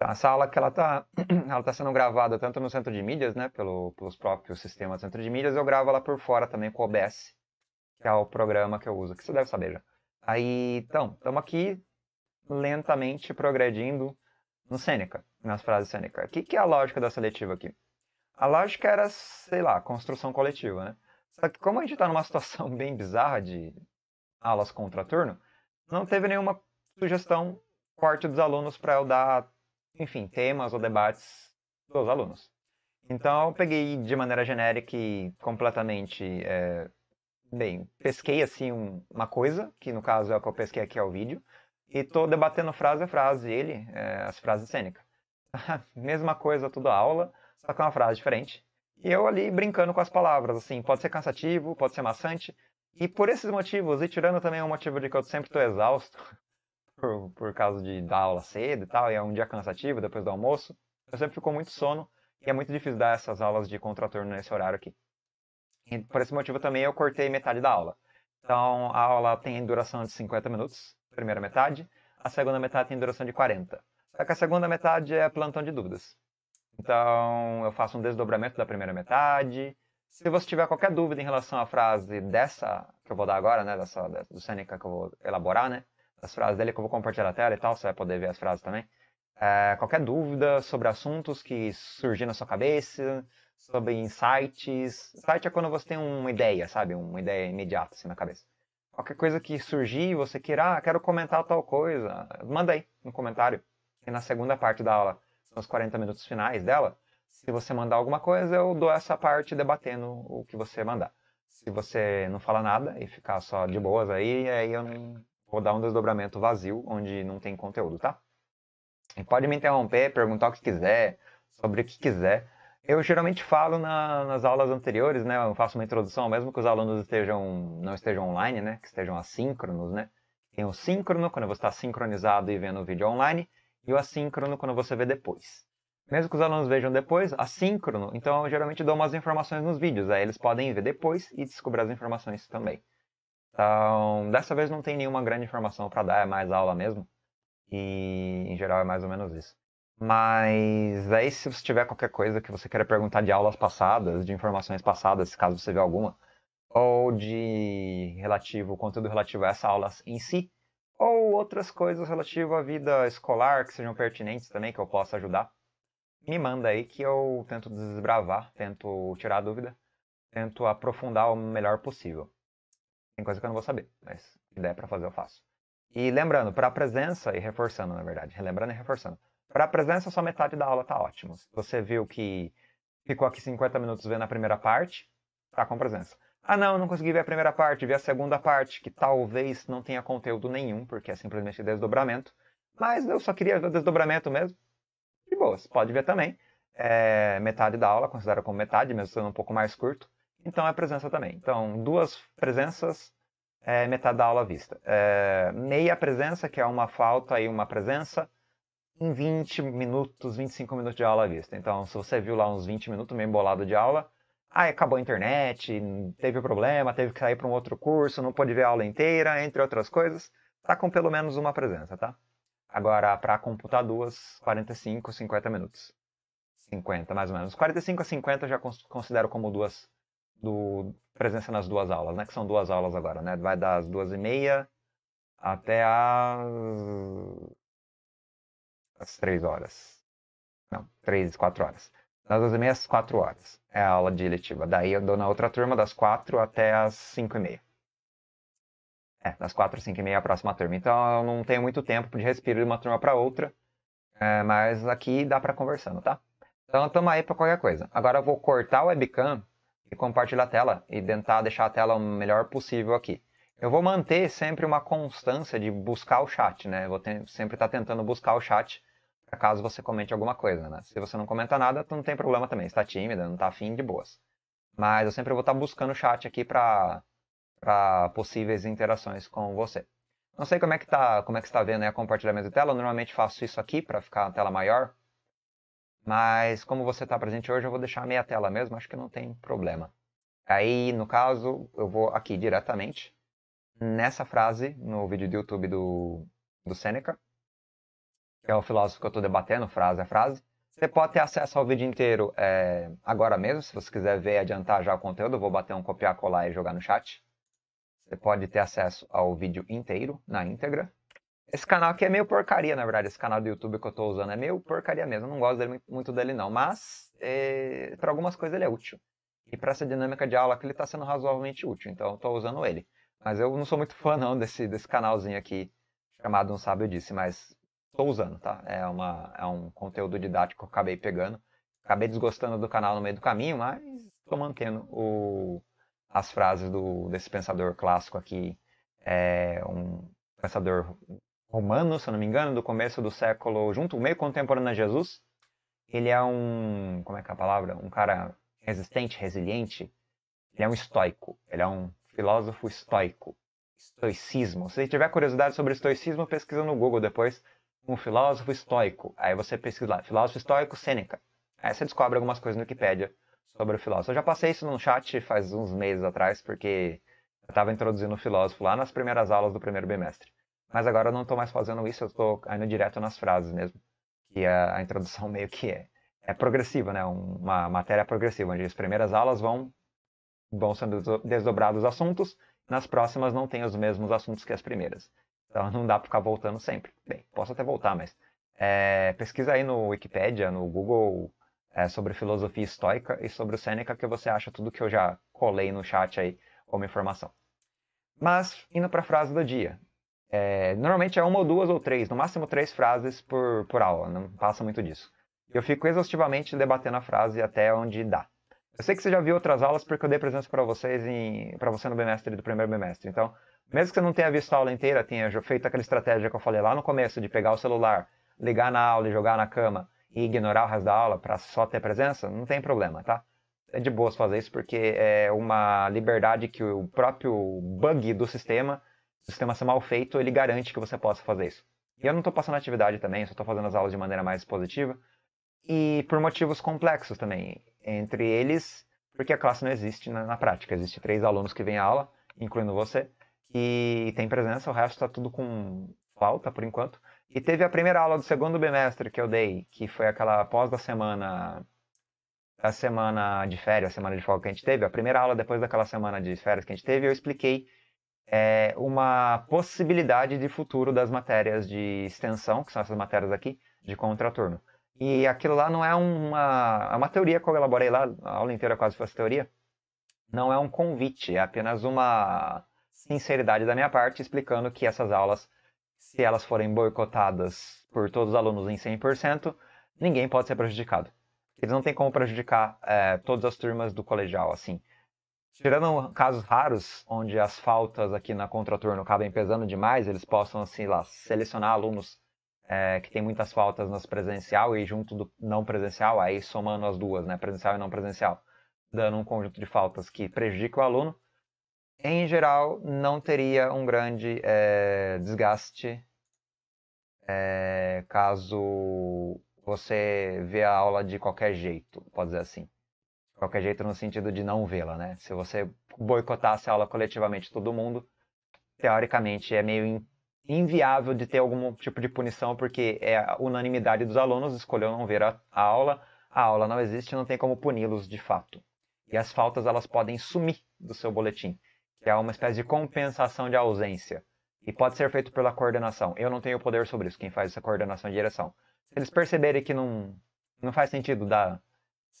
A sala que ela está ela tá sendo gravada tanto no centro de mídias, né, pelo, pelos próprios sistemas do centro de mídias, eu gravo ela por fora também com o OBS, que é o programa que eu uso, que você deve saber já. Aí, então, estamos aqui lentamente progredindo no Seneca, nas frases Seneca. O que, que é a lógica da seletiva aqui? A lógica era, sei lá, construção coletiva, né? Só que como a gente está numa situação bem bizarra de aulas contra turno, não teve nenhuma sugestão forte dos alunos para eu dar enfim, temas ou debates dos alunos. Então, eu peguei de maneira genérica e completamente, é, bem, pesquei assim um, uma coisa, que no caso é o que eu pesquei aqui ao é vídeo, e tô debatendo frase a frase ele, é, as frases cênicas. Mesma coisa toda aula, só que é uma frase diferente. E eu ali brincando com as palavras, assim, pode ser cansativo, pode ser maçante. E por esses motivos, e tirando também o motivo de que eu sempre estou exausto, por, por causa de dar aula cedo e tal, e é um dia cansativo depois do almoço, eu sempre fico muito sono e é muito difícil dar essas aulas de contraturno nesse horário aqui. E por esse motivo também eu cortei metade da aula. Então a aula tem duração de 50 minutos, primeira metade, a segunda metade tem duração de 40. Só que a segunda metade é plantão de dúvidas. Então eu faço um desdobramento da primeira metade. Se você tiver qualquer dúvida em relação à frase dessa que eu vou dar agora, né, dessa do Seneca que eu vou elaborar, né, as frases dele que eu vou compartilhar na tela e tal, você vai poder ver as frases também. É, qualquer dúvida sobre assuntos que surgir na sua cabeça, sobre insights. Site é quando você tem uma ideia, sabe? Uma ideia imediata assim na cabeça. Qualquer coisa que surgir, você queira, ah, quero comentar tal coisa, manda aí no comentário. E na segunda parte da aula, nos 40 minutos finais dela, se você mandar alguma coisa, eu dou essa parte debatendo o que você mandar. Se você não falar nada e ficar só de boas aí, aí eu não Vou dar um desdobramento vazio, onde não tem conteúdo, tá? E pode me interromper, perguntar o que quiser, sobre o que quiser. Eu geralmente falo na, nas aulas anteriores, né? Eu faço uma introdução, mesmo que os alunos estejam, não estejam online, né? Que estejam assíncronos, né? Tem o síncrono, quando você está sincronizado e vendo o vídeo online, e o assíncrono, quando você vê depois. Mesmo que os alunos vejam depois, assíncrono, então eu geralmente dou umas informações nos vídeos, aí eles podem ver depois e descobrir as informações também. Então, dessa vez não tem nenhuma grande informação para dar, é mais aula mesmo. E, em geral, é mais ou menos isso. Mas aí, se você tiver qualquer coisa que você queira perguntar de aulas passadas, de informações passadas, caso você vê alguma, ou de relativo, conteúdo relativo a essa aula em si, ou outras coisas relativas à vida escolar que sejam pertinentes também, que eu possa ajudar, me manda aí que eu tento desbravar, tento tirar a dúvida, tento aprofundar o melhor possível. Tem coisa que eu não vou saber, mas se der para fazer, eu faço. E lembrando, para a presença, e reforçando, na verdade, relembrando e reforçando, para a presença, só metade da aula tá ótimo. Se você viu que ficou aqui 50 minutos vendo a primeira parte, tá com presença. Ah, não, não consegui ver a primeira parte, vi a segunda parte, que talvez não tenha conteúdo nenhum, porque é simplesmente desdobramento. Mas eu só queria ver o desdobramento mesmo. De boas, pode ver também. É, metade da aula, considera como metade, mesmo sendo um pouco mais curto. Então é presença também. Então, duas presenças, é, metade da aula vista. É, meia presença, que é uma falta e uma presença, em 20 minutos, 25 minutos de aula vista. Então, se você viu lá uns 20 minutos meio embolado de aula, ah, acabou a internet, teve problema, teve que sair para um outro curso, não pôde ver a aula inteira, entre outras coisas, tá com pelo menos uma presença, tá? Agora, para computar duas, 45, 50 minutos. 50, mais ou menos. 45 a 50 eu já considero como duas do presença nas duas aulas, né? Que são duas aulas agora, né? Vai das duas e meia até as, as três horas. Não, três, quatro horas. Das duas e meia às quatro horas é a aula diretiva. Daí eu dou na outra turma das quatro até as cinco e meia. É, das quatro, cinco e meia é a próxima turma. Então eu não tenho muito tempo de respiro de uma turma para outra, é, mas aqui dá para conversando, tá? Então estamos aí para qualquer coisa. Agora eu vou cortar o webcam e compartilhar a tela e tentar deixar a tela o melhor possível aqui. Eu vou manter sempre uma constância de buscar o chat, né? Eu vou ter, sempre estar tá tentando buscar o chat para caso você comente alguma coisa, né? Se você não comenta nada, não tem problema também. Está tímida, não está afim de boas. Mas eu sempre vou estar tá buscando o chat aqui para para possíveis interações com você. Não sei como é que tá, como é que está vendo né, a compartilhamento de tela. Eu normalmente faço isso aqui para ficar a tela maior, mas como você está presente hoje, eu vou deixar a meia tela mesmo, acho que não tem problema. Aí, no caso, eu vou aqui diretamente, nessa frase, no vídeo do YouTube do, do Seneca, que é o filósofo que eu estou debatendo, frase a frase. Você pode ter acesso ao vídeo inteiro é, agora mesmo, se você quiser ver e adiantar já o conteúdo, eu vou bater um copiar, colar e jogar no chat. Você pode ter acesso ao vídeo inteiro, na íntegra. Esse canal aqui é meio porcaria, na verdade. Esse canal do YouTube que eu estou usando é meio porcaria mesmo. Eu não gosto dele, muito dele, não. Mas, é, para algumas coisas ele é útil. E para essa dinâmica de aula aqui, ele está sendo razoavelmente útil. Então, estou usando ele. Mas eu não sou muito fã, não, desse, desse canalzinho aqui, chamado Não Sabe Eu Disse. Mas estou usando, tá? É, uma, é um conteúdo didático que eu acabei pegando. Acabei desgostando do canal no meio do caminho, mas estou mantendo o, as frases do, desse pensador clássico aqui. É um pensador romano, se eu não me engano, do começo do século, junto, meio contemporâneo a Jesus. Ele é um, como é que é a palavra? Um cara resistente, resiliente. Ele é um estoico, ele é um filósofo estoico. Estoicismo. Se você tiver curiosidade sobre estoicismo, pesquisa no Google depois um filósofo estoico. Aí você pesquisa lá, filósofo estoico Sêneca. Aí você descobre algumas coisas no Wikipedia sobre o filósofo. Eu já passei isso no chat faz uns meses atrás, porque eu estava introduzindo o filósofo lá nas primeiras aulas do primeiro bimestre. Mas agora eu não estou mais fazendo isso, eu estou indo direto nas frases mesmo. Que a, a introdução meio que é, é progressiva, né? Uma matéria progressiva, onde as primeiras aulas vão, vão sendo desdobrados assuntos, nas próximas não tem os mesmos assuntos que as primeiras. Então não dá para ficar voltando sempre. Bem, posso até voltar, mas é, pesquisa aí no Wikipedia, no Google, é, sobre filosofia estoica e sobre o Sêneca, que você acha tudo que eu já colei no chat aí como informação. Mas, indo para a frase do dia. É, normalmente é uma ou duas ou três, no máximo três frases por, por aula, não passa muito disso. Eu fico exaustivamente debatendo a frase até onde dá. Eu sei que você já viu outras aulas porque eu dei presença para vocês em para você no bimestre do primeiro bimestre. Então, mesmo que você não tenha visto a aula inteira, tenha feito aquela estratégia que eu falei lá no começo de pegar o celular, ligar na aula e jogar na cama e ignorar o resto da aula para só ter presença, não tem problema, tá? É de boas fazer isso porque é uma liberdade que o próprio bug do sistema o sistema ser mal feito, ele garante que você possa fazer isso. E eu não estou passando atividade também, só estou fazendo as aulas de maneira mais positiva. E por motivos complexos também. Entre eles, porque a classe não existe na, na prática. Existem três alunos que vêm à aula, incluindo você, e tem presença, o resto está tudo com falta por enquanto. E teve a primeira aula do segundo bimestre que eu dei, que foi aquela pós da semana a semana de férias, a semana de folga que a gente teve, a primeira aula depois daquela semana de férias que a gente teve, eu expliquei é, uma possibilidade de futuro das matérias de extensão, que são essas matérias aqui, de contraturno. E aquilo lá não é uma, é uma teoria que eu elaborei lá, a aula inteira quase foi essa teoria. Não é um convite, é apenas uma sinceridade da minha parte explicando que essas aulas, se elas forem boicotadas por todos os alunos em 100%, ninguém pode ser prejudicado. Eles não têm como prejudicar é, todas as turmas do colegial, assim. Tirando casos raros, onde as faltas aqui na contraturno cabem pesando demais, eles possam, assim, lá, selecionar alunos é, que tem muitas faltas nas presencial e junto do não presencial, aí somando as duas, né, presencial e não presencial, dando um conjunto de faltas que prejudica o aluno, em geral, não teria um grande é, desgaste é, caso você vê a aula de qualquer jeito, pode dizer assim qualquer jeito no sentido de não vê-la, né? Se você boicotasse a aula coletivamente todo mundo, teoricamente é meio inviável de ter algum tipo de punição, porque é a unanimidade dos alunos escolheu não ver a, a aula, a aula não existe, não tem como puni-los de fato. E as faltas elas podem sumir do seu boletim, que é uma espécie de compensação de ausência. E pode ser feito pela coordenação. Eu não tenho poder sobre isso, quem faz essa coordenação de direção. Se eles perceberem que não, não faz sentido dar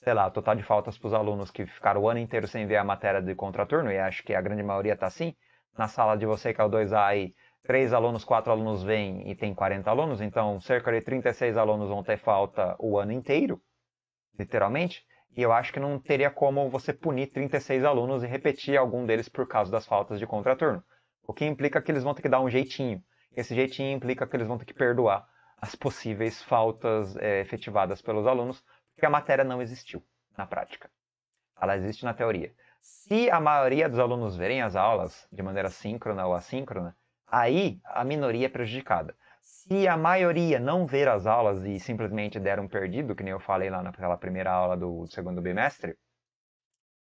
sei lá, total de faltas para os alunos que ficaram o ano inteiro sem ver a matéria de contraturno, e acho que a grande maioria está assim, na sala de você que é o 2A aí, três alunos, quatro alunos vêm e tem 40 alunos, então cerca de 36 alunos vão ter falta o ano inteiro, literalmente, e eu acho que não teria como você punir 36 alunos e repetir algum deles por causa das faltas de contraturno, o que implica que eles vão ter que dar um jeitinho. Esse jeitinho implica que eles vão ter que perdoar as possíveis faltas é, efetivadas pelos alunos que a matéria não existiu na prática. Ela existe na teoria. Se a maioria dos alunos verem as aulas de maneira síncrona ou assíncrona, aí a minoria é prejudicada. Se a maioria não ver as aulas e simplesmente der um perdido, que nem eu falei lá naquela primeira aula do segundo bimestre,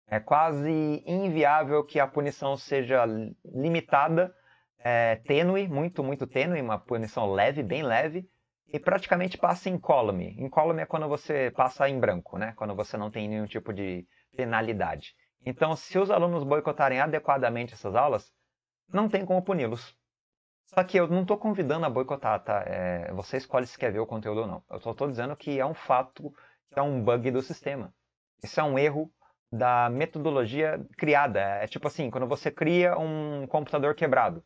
é quase inviável que a punição seja limitada, é, tênue, muito, muito tênue, uma punição leve, bem leve, e praticamente passa em Em Incólume é quando você passa em branco, né? Quando você não tem nenhum tipo de penalidade. Então, se os alunos boicotarem adequadamente essas aulas, não tem como puni-los. Só que eu não estou convidando a boicotar, tá? É, você escolhe se quer ver o conteúdo ou não. Eu só estou dizendo que é um fato, que é um bug do sistema. Isso é um erro da metodologia criada. É tipo assim, quando você cria um computador quebrado,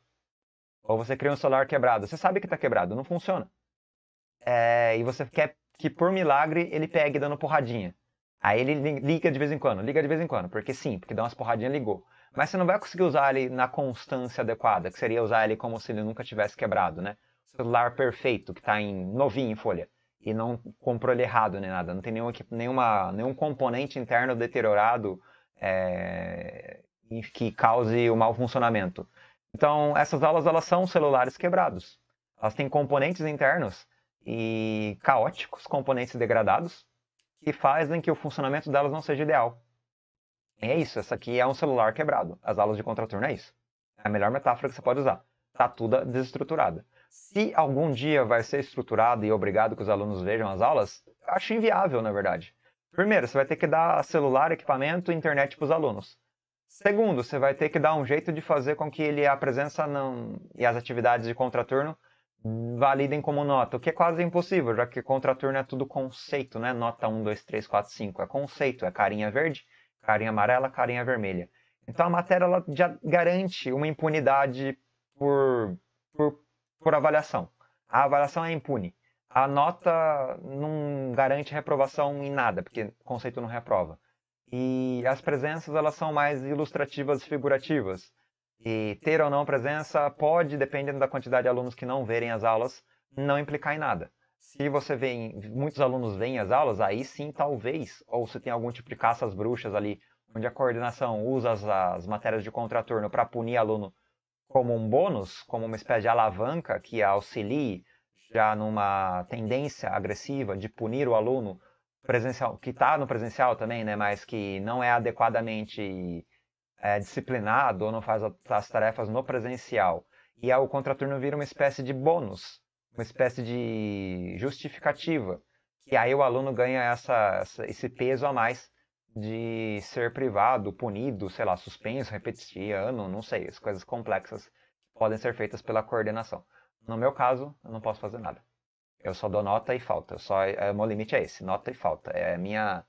ou você cria um celular quebrado, você sabe que está quebrado, não funciona é, e você quer que, por milagre, ele pegue dando porradinha. Aí ele liga de vez em quando, liga de vez em quando, porque sim, porque dá umas porradinhas, ligou. Mas você não vai conseguir usar ele na constância adequada, que seria usar ele como se ele nunca tivesse quebrado, né? O celular perfeito, que está em novinho em folha, e não comprou ele errado nem nada, não tem nenhum, nenhuma, nenhum componente interno deteriorado é, que cause o mau funcionamento. Então, essas aulas elas são celulares quebrados. Elas têm componentes internos e caóticos, componentes degradados, que fazem que o funcionamento delas não seja ideal. é isso, essa aqui é um celular quebrado. As aulas de contraturno é isso. É a melhor metáfora que você pode usar. Está tudo desestruturada. Se algum dia vai ser estruturado e obrigado que os alunos vejam as aulas, acho inviável, na verdade. Primeiro, você vai ter que dar celular, equipamento e internet para os alunos. Segundo, você vai ter que dar um jeito de fazer com que ele a presença não... e as atividades de contraturno validem como nota, o que é quase impossível, já que contraturno é tudo conceito, né? Nota 1, 2, 3, 4, 5 é conceito, é carinha verde, carinha amarela, carinha vermelha. Então a matéria ela já garante uma impunidade por, por, por avaliação. A avaliação é impune. A nota não garante reprovação em nada, porque conceito não reprova. E as presenças elas são mais ilustrativas e figurativas. E ter ou não presença pode, dependendo da quantidade de alunos que não verem as aulas, não implicar em nada. Se você vê, muitos alunos veem as aulas, aí sim, talvez, ou se tem algum tipo de caça às bruxas ali, onde a coordenação usa as, as matérias de contraturno para punir aluno como um bônus, como uma espécie de alavanca que auxilie já numa tendência agressiva de punir o aluno presencial, que está no presencial também, né, mas que não é adequadamente é, disciplinado ou não faz as tarefas no presencial e o contraturno vira uma espécie de bônus, uma espécie de justificativa, e aí o aluno ganha essa, esse peso a mais de ser privado, punido, sei lá, suspenso, repetir ano, não sei, as coisas complexas que podem ser feitas pela coordenação. No meu caso, eu não posso fazer nada. Eu só dou nota e falta. Eu só, é, meu limite é esse, nota e falta. É minha,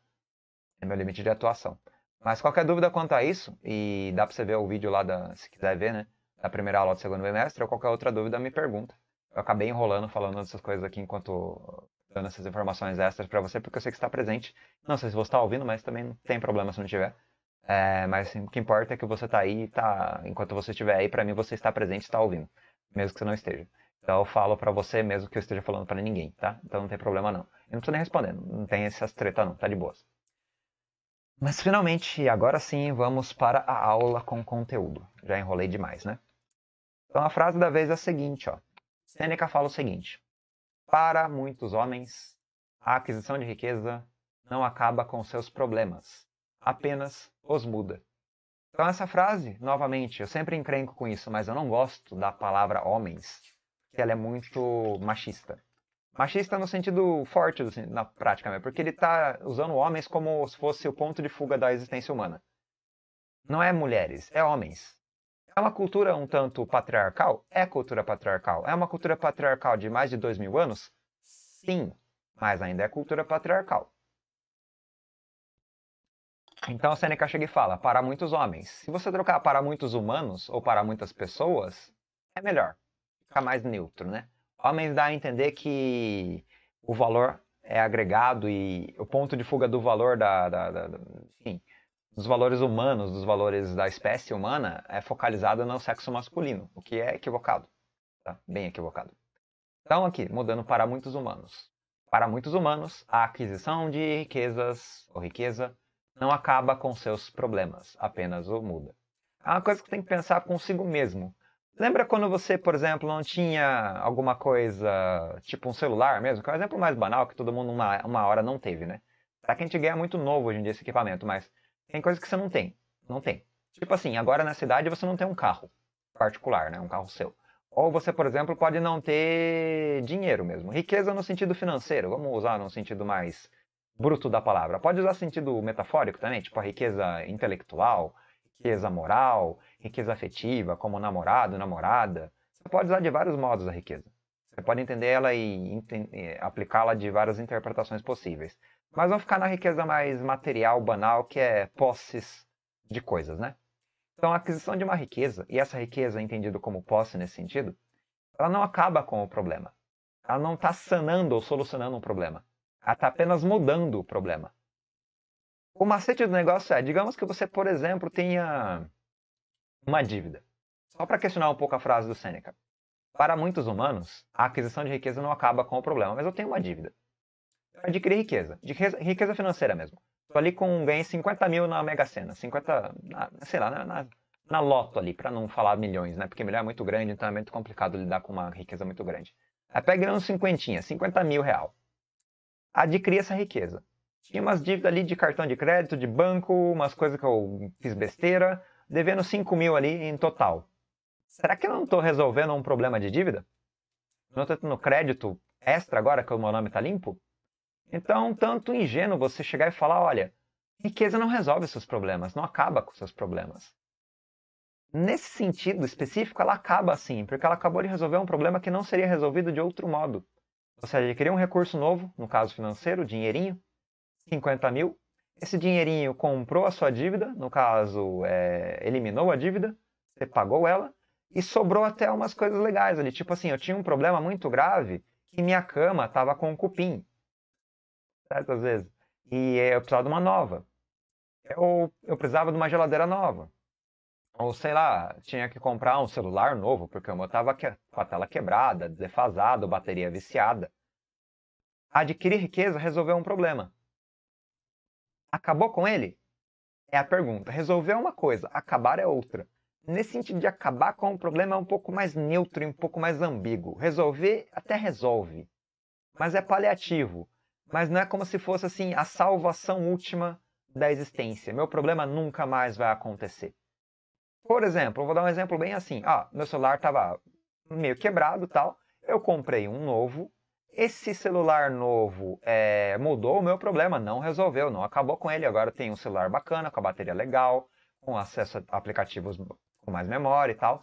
é meu limite de atuação. Mas qualquer dúvida quanto a isso, e dá para você ver o vídeo lá, da, se quiser ver, né? Da primeira aula do segundo bimestre, ou qualquer outra dúvida, me pergunta. Eu acabei enrolando falando essas coisas aqui enquanto dando essas informações extras para você, porque eu sei que está presente. Não sei se você está ouvindo, mas também não tem problema se não tiver. É, mas assim, o que importa é que você está aí, tá, enquanto você estiver aí, para mim você está presente, está ouvindo, mesmo que você não esteja. Então eu falo para você mesmo que eu esteja falando para ninguém, tá? Então não tem problema não. Eu não estou nem respondendo não tem essas treta não, tá de boas. Mas finalmente, agora sim, vamos para a aula com conteúdo. Já enrolei demais, né? Então a frase da vez é a seguinte, ó. fala o seguinte: Para muitos homens, a aquisição de riqueza não acaba com seus problemas, apenas os muda. Então essa frase, novamente, eu sempre encrenco com isso, mas eu não gosto da palavra homens, que ela é muito machista. Machista no sentido forte assim, na prática, né? porque ele está usando homens como se fosse o ponto de fuga da existência humana. Não é mulheres, é homens. É uma cultura um tanto patriarcal? É cultura patriarcal. É uma cultura patriarcal de mais de dois mil anos? Sim, mas ainda é cultura patriarcal. Então a Seneca chega e fala: para muitos homens. Se você trocar para muitos humanos ou para muitas pessoas, é melhor. Fica mais neutro, né? Homens dá a entender que o valor é agregado e o ponto de fuga do valor da, da, da, da enfim, dos valores humanos, dos valores da espécie humana, é focalizado no sexo masculino, o que é equivocado, tá? bem equivocado. Então aqui, mudando para muitos humanos. Para muitos humanos, a aquisição de riquezas ou riqueza não acaba com seus problemas, apenas o muda. É uma coisa que tem que pensar consigo mesmo. Lembra quando você, por exemplo, não tinha alguma coisa, tipo um celular mesmo? Que é um exemplo mais banal que todo mundo uma, uma hora não teve, né? Pra que a gente ganha muito novo hoje em dia esse equipamento, mas tem coisas que você não tem. Não tem. Tipo assim, agora na cidade você não tem um carro particular, né? Um carro seu. Ou você, por exemplo, pode não ter dinheiro mesmo. Riqueza no sentido financeiro, vamos usar no sentido mais bruto da palavra. Pode usar sentido metafórico também, tipo a riqueza intelectual, riqueza moral, riqueza afetiva, como namorado, namorada. Você pode usar de vários modos a riqueza. Você pode entender ela e aplicá-la de várias interpretações possíveis. Mas vamos ficar na riqueza mais material, banal, que é posses de coisas, né? Então, a aquisição de uma riqueza, e essa riqueza é entendida como posse nesse sentido, ela não acaba com o problema. Ela não está sanando ou solucionando um problema. Ela está apenas mudando o problema. O macete do negócio é, digamos que você, por exemplo, tenha uma dívida. Só para questionar um pouco a frase do Seneca. Para muitos humanos, a aquisição de riqueza não acaba com o problema, mas eu tenho uma dívida. Eu adquiri riqueza, riqueza, riqueza financeira mesmo. Estou ali com, ganhei 50 mil na Mega Sena, 50, na, sei lá, na, na, na loto ali, para não falar milhões, né? Porque milhão é muito grande, então é muito complicado lidar com uma riqueza muito grande. Aí pega uns cinquentinha, 50 mil real. Adquiri essa riqueza. Tinha umas dívidas ali de cartão de crédito, de banco, umas coisas que eu fiz besteira, devendo 5 mil ali em total. Será que eu não estou resolvendo um problema de dívida? Não estou tendo crédito extra agora que o meu nome está limpo? Então, tanto ingênuo você chegar e falar: olha, riqueza não resolve seus problemas, não acaba com seus problemas. Nesse sentido específico, ela acaba assim, porque ela acabou de resolver um problema que não seria resolvido de outro modo. Ou seja, adquirir um recurso novo, no caso financeiro, dinheirinho, 50 mil. Esse dinheirinho comprou a sua dívida, no caso, é, eliminou a dívida, você pagou ela, e sobrou até umas coisas legais ali. Tipo assim, eu tinha um problema muito grave que minha cama estava com um cupim, certas vezes, e eu precisava de uma nova. Eu, eu precisava de uma geladeira nova. Ou sei lá, tinha que comprar um celular novo, porque o meu estava que... com a tela quebrada, defasado, bateria viciada. Adquirir riqueza resolveu um problema. Acabou com ele? É a pergunta. Resolver é uma coisa, acabar é outra. Nesse sentido de acabar com o um problema é um pouco mais neutro e um pouco mais ambíguo. Resolver até resolve, mas é paliativo. Mas não é como se fosse assim a salvação última da existência. Meu problema nunca mais vai acontecer. Por exemplo, vou dar um exemplo bem assim. Ah, meu celular estava meio quebrado, tal. Eu comprei um novo esse celular novo é, mudou o meu problema, não resolveu, não acabou com ele. Agora tem um celular bacana, com a bateria legal, com acesso a aplicativos com mais memória e tal.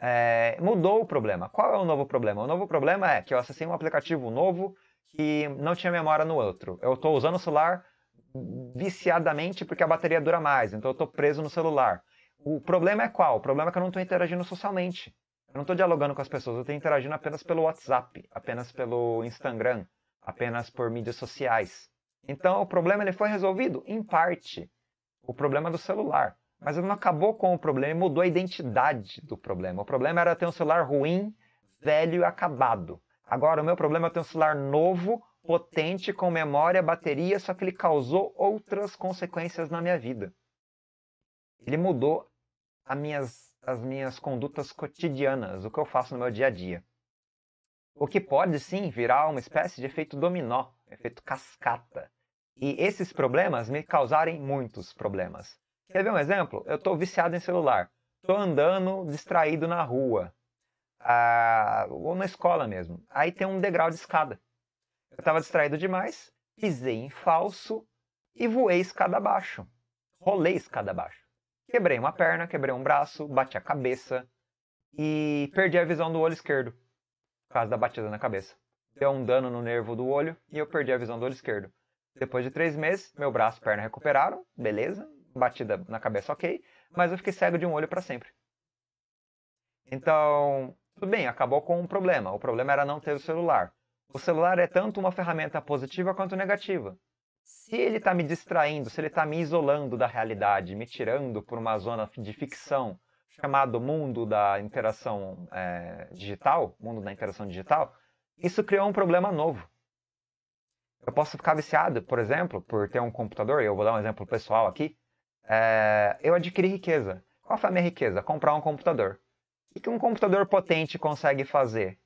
É, mudou o problema. Qual é o novo problema? O novo problema é que eu acessei um aplicativo novo que não tinha memória no outro. Eu estou usando o celular viciadamente porque a bateria dura mais, então eu estou preso no celular. O problema é qual? O problema é que eu não estou interagindo socialmente. Eu não estou dialogando com as pessoas, eu estou interagindo apenas pelo WhatsApp, apenas pelo Instagram, apenas por mídias sociais. Então o problema ele foi resolvido em parte. O problema do celular. Mas ele não acabou com o problema e mudou a identidade do problema. O problema era ter um celular ruim, velho e acabado. Agora, o meu problema é ter um celular novo, potente, com memória, bateria, só que ele causou outras consequências na minha vida. Ele mudou as minhas, as minhas condutas cotidianas, o que eu faço no meu dia a dia. O que pode sim virar uma espécie de efeito dominó, efeito cascata. E esses problemas me causarem muitos problemas. Quer ver um exemplo? Eu estou viciado em celular. Estou andando distraído na rua. Ah, ou na escola mesmo. Aí tem um degrau de escada. Eu estava distraído demais, pisei em falso e voei escada abaixo. Rolei escada abaixo. Quebrei uma perna, quebrei um braço, bati a cabeça e perdi a visão do olho esquerdo por causa da batida na cabeça. Deu um dano no nervo do olho e eu perdi a visão do olho esquerdo. Depois de três meses, meu braço e perna recuperaram, beleza, batida na cabeça ok, mas eu fiquei cego de um olho para sempre. Então, tudo bem, acabou com um problema. O problema era não ter o celular. O celular é tanto uma ferramenta positiva quanto negativa se ele está me distraindo, se ele está me isolando da realidade, me tirando por uma zona de ficção chamado mundo da interação é, digital, mundo da interação digital, isso criou um problema novo. Eu posso ficar viciado, por exemplo, por ter um computador, eu vou dar um exemplo pessoal aqui. É, eu adquiri riqueza. Qual foi a minha riqueza? Comprar um computador. O que um computador potente consegue fazer?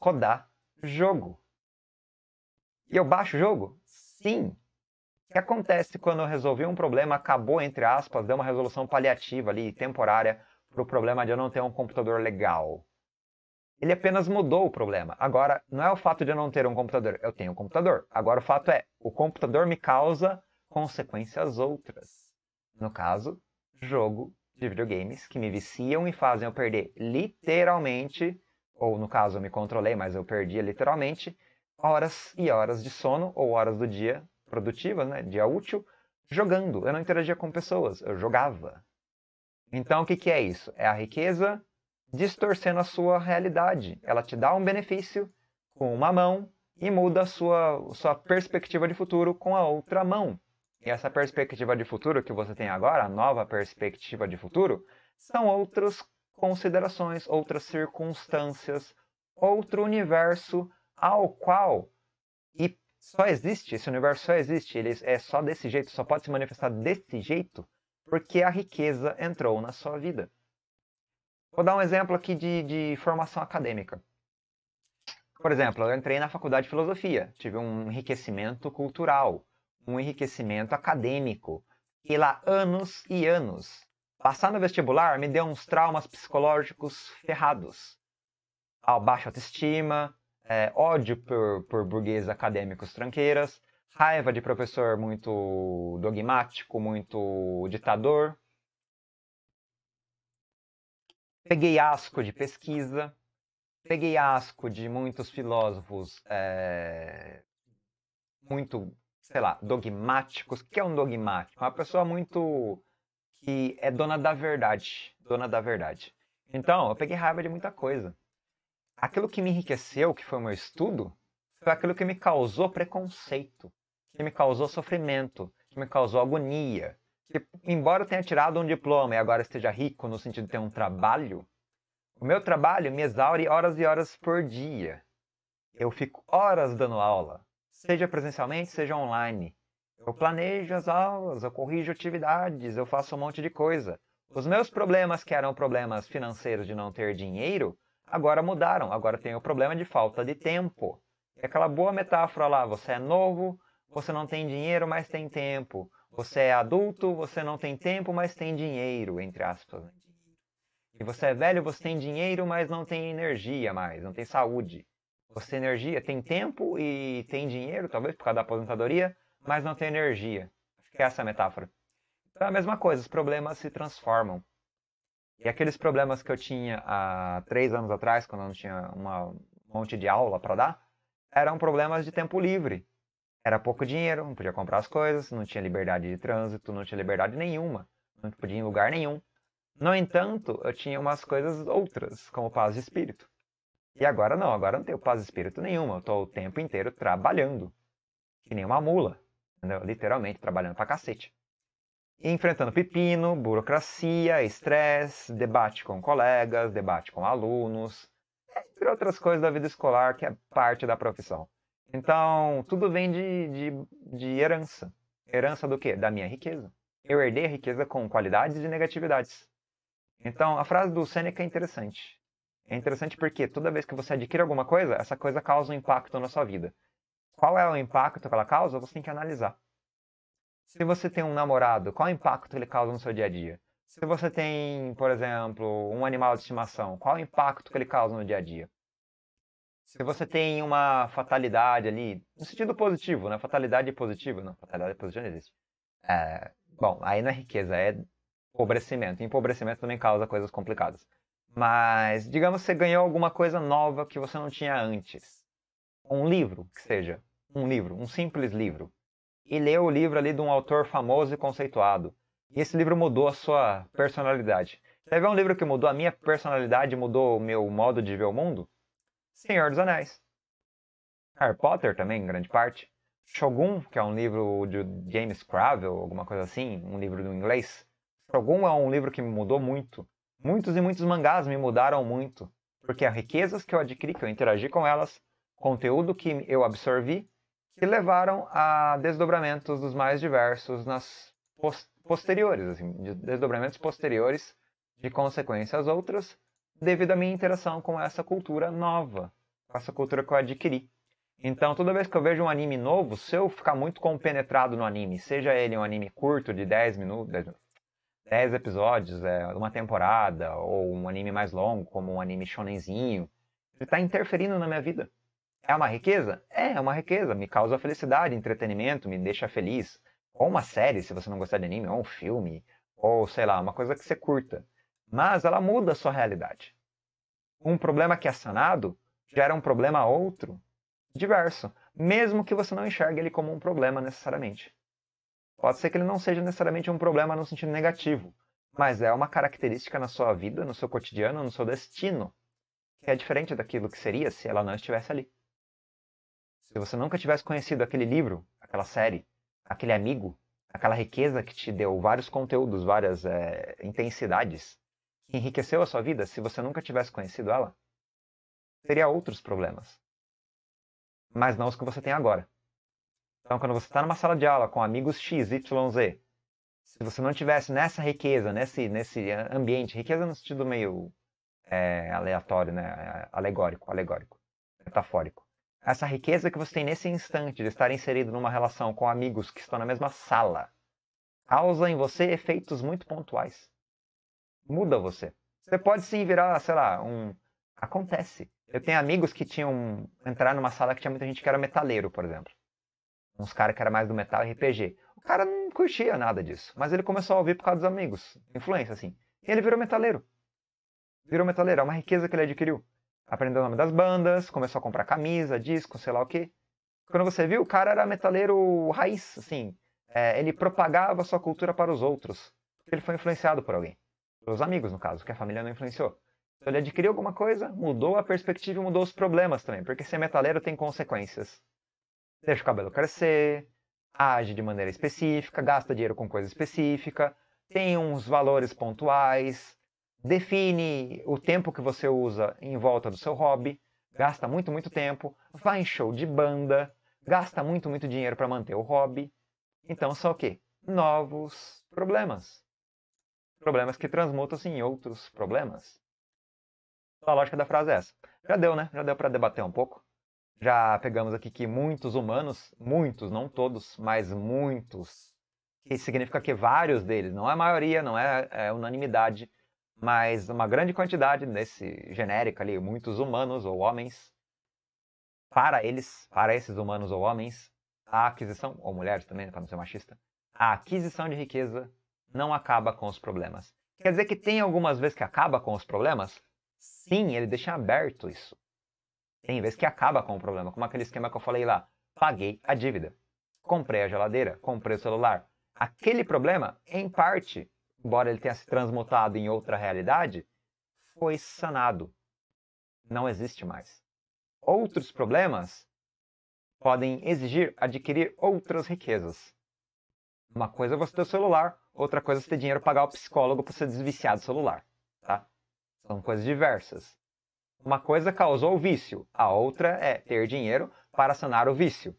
Rodar jogo. E eu baixo o jogo? Sim, o que acontece quando eu resolvi um problema, acabou, entre aspas, deu uma resolução paliativa ali, temporária, para o problema de eu não ter um computador legal. Ele apenas mudou o problema. Agora, não é o fato de eu não ter um computador. Eu tenho um computador. Agora, o fato é, o computador me causa consequências outras. No caso, jogo de videogames que me viciam e fazem eu perder literalmente, ou no caso eu me controlei, mas eu perdia literalmente, horas e horas de sono ou horas do dia produtivas, né, dia útil, jogando. Eu não interagia com pessoas, eu jogava. Então, o que, que é isso? É a riqueza distorcendo a sua realidade. Ela te dá um benefício com uma mão e muda a sua, sua perspectiva de futuro com a outra mão. E essa perspectiva de futuro que você tem agora, a nova perspectiva de futuro, são outras considerações, outras circunstâncias, outro universo ao qual e só existe, esse universo só existe, ele é só desse jeito, só pode se manifestar desse jeito porque a riqueza entrou na sua vida. Vou dar um exemplo aqui de, de formação acadêmica. Por exemplo, eu entrei na faculdade de filosofia, tive um enriquecimento cultural, um enriquecimento acadêmico, e lá anos e anos. Passar no vestibular me deu uns traumas psicológicos ferrados. A baixa autoestima, é, ódio por, por burgueses acadêmicos tranqueiras, raiva de professor muito dogmático, muito ditador. Peguei asco de pesquisa, peguei asco de muitos filósofos é, muito, sei lá, dogmáticos. O que é um dogmático? É uma pessoa muito que é dona da verdade, dona da verdade. Então, eu peguei raiva de muita coisa aquilo que me enriqueceu, que foi o meu estudo, foi aquilo que me causou preconceito, que me causou sofrimento, que me causou agonia. Que, embora eu tenha tirado um diploma e agora esteja rico no sentido de ter um trabalho, o meu trabalho me exaure horas e horas por dia. Eu fico horas dando aula, seja presencialmente, seja online. Eu planejo as aulas, eu corrijo atividades, eu faço um monte de coisa. Os meus problemas, que eram problemas financeiros de não ter dinheiro, Agora mudaram, agora tem o problema de falta de tempo. É aquela boa metáfora lá, você é novo, você não tem dinheiro, mas tem tempo. Você é adulto, você não tem tempo, mas tem dinheiro, entre aspas. E você é velho, você tem dinheiro, mas não tem energia mais, não tem saúde. Você tem energia, tem tempo e tem dinheiro, talvez por causa da aposentadoria, mas não tem energia. Acho que é essa a metáfora. Então é a mesma coisa, os problemas se transformam. E aqueles problemas que eu tinha há três anos atrás, quando eu não tinha uma, um monte de aula para dar, eram problemas de tempo livre. Era pouco dinheiro, não podia comprar as coisas, não tinha liberdade de trânsito, não tinha liberdade nenhuma, não podia ir em lugar nenhum. No entanto, eu tinha umas coisas outras, como paz de espírito. E agora não, agora não tenho paz de espírito nenhuma, eu estou o tempo inteiro trabalhando, que nem uma mula, entendeu? literalmente trabalhando pra cacete enfrentando pepino, burocracia, estresse, debate com colegas, debate com alunos, entre outras coisas da vida escolar que é parte da profissão. Então, tudo vem de, de, de herança. Herança do quê? Da minha riqueza. Eu herdei a riqueza com qualidades e negatividades. Então, a frase do Seneca é interessante. É interessante porque toda vez que você adquire alguma coisa, essa coisa causa um impacto na sua vida. Qual é o impacto que ela causa? Você tem que analisar. Se você tem um namorado, qual impacto ele causa no seu dia a dia? Se você tem, por exemplo, um animal de estimação, qual impacto que ele causa no dia a dia? Se você tem uma fatalidade ali, no sentido positivo, né? Fatalidade positiva, não, fatalidade positiva não existe. É, bom, aí não é riqueza, é empobrecimento. E empobrecimento também causa coisas complicadas. Mas, digamos que você ganhou alguma coisa nova que você não tinha antes. Um livro, que seja. Um livro, um simples livro e leu o livro ali de um autor famoso e conceituado. E esse livro mudou a sua personalidade. Teve um livro que mudou a minha personalidade, mudou o meu modo de ver o mundo? Senhor dos Anéis. Harry Potter também, em grande parte. Shogun, que é um livro de James Cravel, alguma coisa assim, um livro do inglês. Shogun é um livro que me mudou muito. Muitos e muitos mangás me mudaram muito, porque as riquezas que eu adquiri, que eu interagi com elas, conteúdo que eu absorvi, que levaram a desdobramentos dos mais diversos nas posteriores, assim, de desdobramentos posteriores de consequências outras, devido à minha interação com essa cultura nova, com essa cultura que eu adquiri. Então, toda vez que eu vejo um anime novo, se eu ficar muito compenetrado no anime, seja ele um anime curto de 10 minutos, 10 episódios, é, uma temporada, ou um anime mais longo, como um anime shonenzinho, ele está interferindo na minha vida. É uma riqueza? É, é uma riqueza. Me causa felicidade, entretenimento, me deixa feliz. Ou uma série, se você não gostar de anime, ou um filme, ou sei lá, uma coisa que você curta. Mas ela muda a sua realidade. Um problema que é sanado gera um problema outro, diverso, mesmo que você não enxergue ele como um problema necessariamente. Pode ser que ele não seja necessariamente um problema no sentido negativo, mas é uma característica na sua vida, no seu cotidiano, no seu destino, que é diferente daquilo que seria se ela não estivesse ali. Se você nunca tivesse conhecido aquele livro, aquela série, aquele amigo, aquela riqueza que te deu vários conteúdos, várias é, intensidades, que enriqueceu a sua vida, se você nunca tivesse conhecido ela, teria outros problemas. Mas não os que você tem agora. Então, quando você está numa sala de aula com amigos X, Y, Z, se você não tivesse nessa riqueza, nesse, nesse ambiente, riqueza no sentido meio é, aleatório, né? alegórico, alegórico, metafórico essa riqueza que você tem nesse instante de estar inserido numa relação com amigos que estão na mesma sala causa em você efeitos muito pontuais. Muda você. Você pode sim virar, sei lá, um. Acontece. Eu tenho amigos que tinham. entrar numa sala que tinha muita gente que era metaleiro, por exemplo. Uns caras que era mais do metal RPG. O cara não curtia nada disso, mas ele começou a ouvir por causa dos amigos. Influência, assim. E ele virou metaleiro. Virou metaleiro, é uma riqueza que ele adquiriu aprendeu o nome das bandas, começou a comprar camisa, disco, sei lá o quê. Quando você viu, o cara era metaleiro raiz, assim. É, ele propagava sua cultura para os outros. Ele foi influenciado por alguém. Pelos amigos, no caso, que a família não influenciou. Então ele adquiriu alguma coisa, mudou a perspectiva e mudou os problemas também. Porque ser metaleiro tem consequências. Deixa o cabelo crescer, age de maneira específica, gasta dinheiro com coisa específica, tem uns valores pontuais, define o tempo que você usa em volta do seu hobby, gasta muito, muito tempo, vai em show de banda, gasta muito, muito dinheiro para manter o hobby. Então são o quê? Novos problemas. Problemas que transmutam-se em outros problemas. Então, a lógica da frase é essa. Já deu, né? Já deu para debater um pouco. Já pegamos aqui que muitos humanos, muitos, não todos, mas muitos, que significa que vários deles, não é a maioria, não é, é unanimidade, mas uma grande quantidade desse genérico ali, muitos humanos ou homens, para eles, para esses humanos ou homens, a aquisição, ou mulheres também, para não ser machista, a aquisição de riqueza não acaba com os problemas. Quer dizer que tem algumas vezes que acaba com os problemas? Sim, ele deixa aberto isso. Tem vezes que acaba com o problema, como aquele esquema que eu falei lá. Paguei a dívida, comprei a geladeira, comprei o celular. Aquele problema, em parte, embora ele tenha se transmutado em outra realidade, foi sanado. Não existe mais. Outros problemas podem exigir adquirir outras riquezas. Uma coisa é você ter o celular, outra coisa é você ter dinheiro para pagar o psicólogo para ser desviciado do celular. Tá? São coisas diversas. Uma coisa causou o vício, a outra é ter dinheiro para sanar o vício.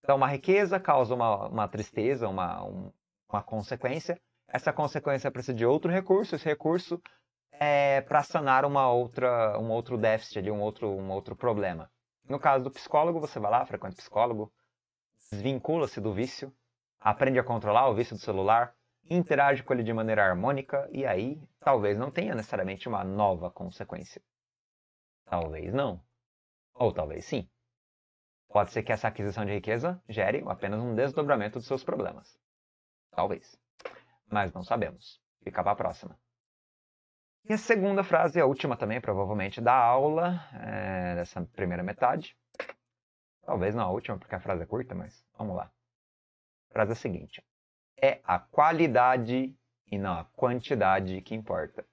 Então, uma riqueza causa uma, uma tristeza, uma, um, uma consequência, essa consequência precisa de outro recurso, esse recurso é para sanar uma outra, um outro déficit ali, um outro, um outro problema. No caso do psicólogo, você vai lá, frequenta psicólogo, desvincula-se do vício, aprende a controlar o vício do celular, interage com ele de maneira harmônica e aí talvez não tenha necessariamente uma nova consequência. Talvez não. Ou talvez sim. Pode ser que essa aquisição de riqueza gere apenas um desdobramento dos seus problemas. Talvez mas não sabemos. Fica para a próxima. E a segunda frase, a última também, provavelmente, da aula, é, dessa primeira metade. Talvez não a última, porque a frase é curta, mas vamos lá. A frase é a seguinte: É a qualidade e não a quantidade que importa.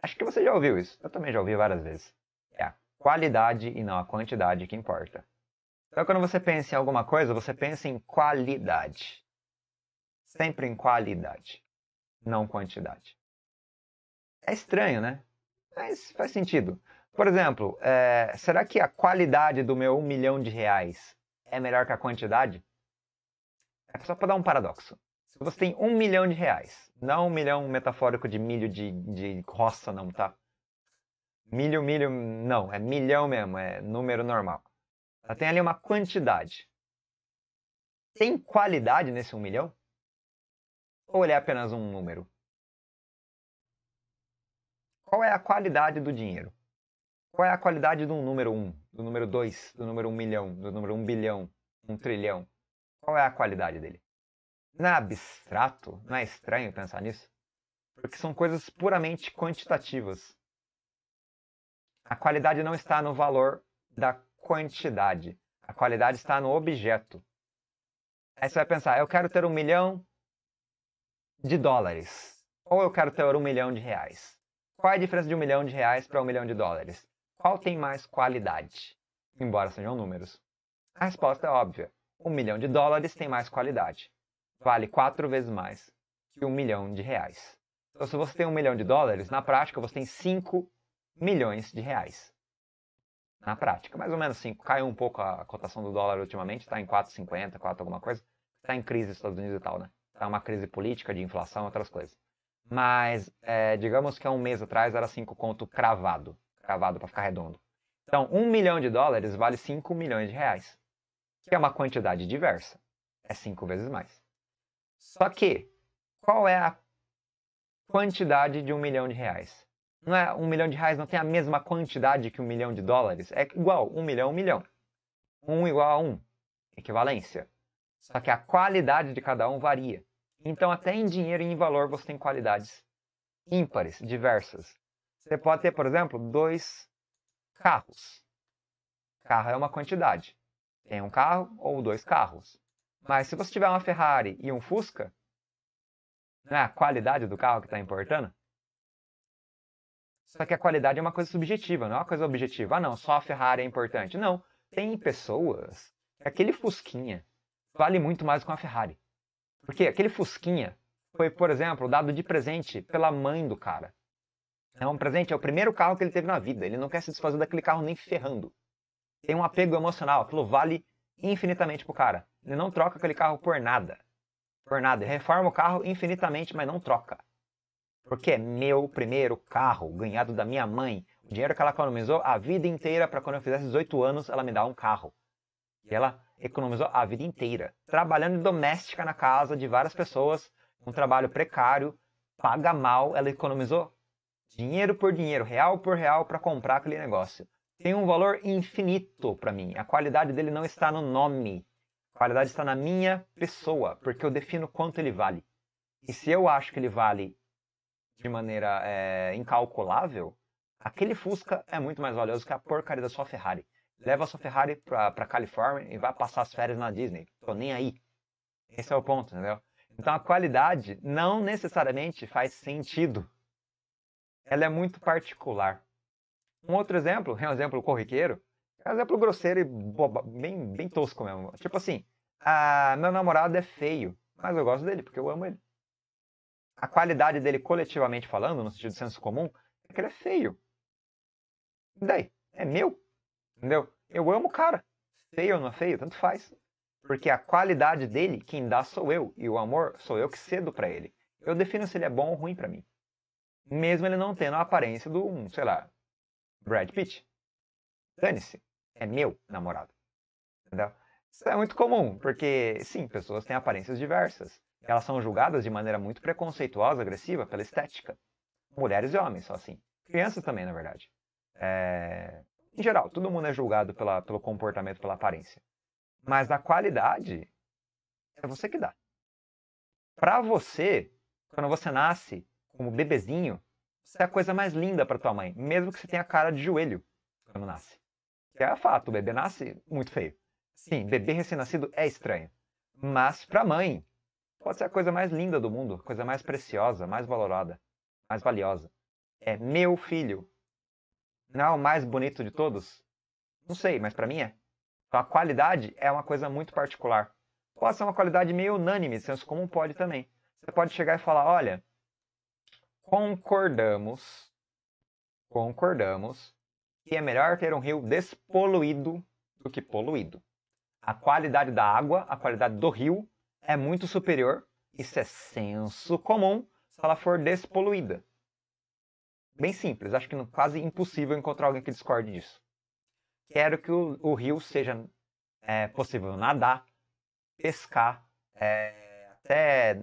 Acho que você já ouviu isso. Eu também já ouvi várias vezes. É a qualidade e não a quantidade que importa. Então, quando você pensa em alguma coisa, você pensa em qualidade sempre em qualidade, não quantidade. É estranho, né? Mas faz sentido. Por exemplo, é, será que a qualidade do meu um milhão de reais é melhor que a quantidade? É só para dar um paradoxo. Se você tem um milhão de reais, não um milhão metafórico de milho de, de roça, não, tá? Milho, milho, não, é milhão mesmo, é número normal. Ela tem ali uma quantidade. Tem qualidade nesse um milhão? Ou ele é apenas um número? Qual é a qualidade do dinheiro? Qual é a qualidade do número 1, do número 2, do número 1 milhão, do número 1 bilhão, 1 trilhão? Qual é a qualidade dele? Não é abstrato? Não é estranho pensar nisso? Porque são coisas puramente quantitativas. A qualidade não está no valor da quantidade. A qualidade está no objeto. Aí você vai pensar, eu quero ter um milhão de dólares. Ou eu quero ter um milhão de reais. Qual é a diferença de um milhão de reais para um milhão de dólares? Qual tem mais qualidade? Embora sejam números. A resposta é óbvia. Um milhão de dólares tem mais qualidade. Vale quatro vezes mais que um milhão de reais. Então, se você tem um milhão de dólares, na prática você tem cinco milhões de reais. Na prática, mais ou menos cinco. Caiu um pouco a cotação do dólar ultimamente, está em 4,50, 4 alguma coisa. Está em crise nos Estados Unidos e tal, né? tá uma crise política, de inflação, outras coisas. Mas, é, digamos que há um mês atrás era cinco conto cravado. Cravado para ficar redondo. Então, um milhão de dólares vale 5 milhões de reais. Que é uma quantidade diversa. É cinco vezes mais. Só que, qual é a quantidade de um milhão de reais? Não é, um milhão de reais não tem a mesma quantidade que um milhão de dólares. É igual, um milhão, um milhão. Um igual a um. Equivalência. Só que a qualidade de cada um varia. Então, até em dinheiro e em valor, você tem qualidades ímpares, diversas. Você pode ter, por exemplo, dois carros. Carro é uma quantidade. Tem um carro ou dois carros. Mas se você tiver uma Ferrari e um Fusca, não é a qualidade do carro que está importando? Só que a qualidade é uma coisa subjetiva, não é uma coisa objetiva. Ah, não, só a Ferrari é importante. Não. Tem pessoas. Aquele Fusquinha vale muito mais com a Ferrari. Porque aquele Fusquinha foi, por exemplo, dado de presente pela mãe do cara. É um presente, é o primeiro carro que ele teve na vida. Ele não quer se desfazer daquele carro nem ferrando. Tem um apego emocional, aquilo vale infinitamente pro cara. Ele não troca aquele carro por nada. Por nada. Ele reforma o carro infinitamente, mas não troca. Porque é meu primeiro carro, ganhado da minha mãe. O dinheiro que ela economizou a vida inteira para quando eu fizesse 18 anos, ela me dá um carro. E ela economizou a vida inteira, trabalhando doméstica na casa de várias pessoas, um trabalho precário, paga mal, ela economizou dinheiro por dinheiro, real por real para comprar aquele negócio. Tem um valor infinito para mim. A qualidade dele não está no nome. A qualidade está na minha pessoa, porque eu defino quanto ele vale. E se eu acho que ele vale de maneira é, incalculável, aquele Fusca é muito mais valioso que a porcaria da sua Ferrari. Leva a sua Ferrari pra, pra Califórnia e vai passar as férias na Disney. Tô nem aí. Esse é o ponto, entendeu? Então a qualidade não necessariamente faz sentido. Ela é muito particular. Um outro exemplo, é um exemplo corriqueiro, é um exemplo grosseiro e boba, bem, bem tosco mesmo. Tipo assim, meu namorado é feio, mas eu gosto dele porque eu amo ele. A qualidade dele coletivamente falando, no sentido de senso comum, é que ele é feio. E daí? É meu? Entendeu? Eu amo o cara. Feio ou não feio, tanto faz. Porque a qualidade dele, quem dá sou eu. E o amor sou eu que cedo para ele. Eu defino se ele é bom ou ruim para mim. Mesmo ele não tendo a aparência do, um, sei lá, Brad Pitt. Dane-se. É meu namorado. Entendeu? Isso é muito comum, porque, sim, pessoas têm aparências diversas. Elas são julgadas de maneira muito preconceituosa, agressiva, pela estética. Mulheres e homens, só assim. Crianças também, na verdade. É... Em geral, todo mundo é julgado pela, pelo comportamento, pela aparência. Mas a qualidade é você que dá. Para você, quando você nasce como bebezinho, você é a coisa mais linda para tua mãe, mesmo que você tenha cara de joelho quando nasce. Que é fato, o bebê nasce muito feio. Sim, bebê recém-nascido é estranho. Mas para mãe, pode ser a coisa mais linda do mundo, a coisa mais preciosa, mais valorada, mais valiosa. É meu filho, não é o mais bonito de todos? Não sei, mas para mim é. Então a qualidade é uma coisa muito particular. Pode ser uma qualidade meio unânime, senso comum pode também. Você pode chegar e falar, olha, concordamos, concordamos que é melhor ter um rio despoluído do que poluído. A qualidade da água, a qualidade do rio é muito superior, isso é senso comum, se ela for despoluída bem simples. Acho que não, quase impossível encontrar alguém que discorde disso. Quero que o, o rio seja é, possível nadar, pescar, é, até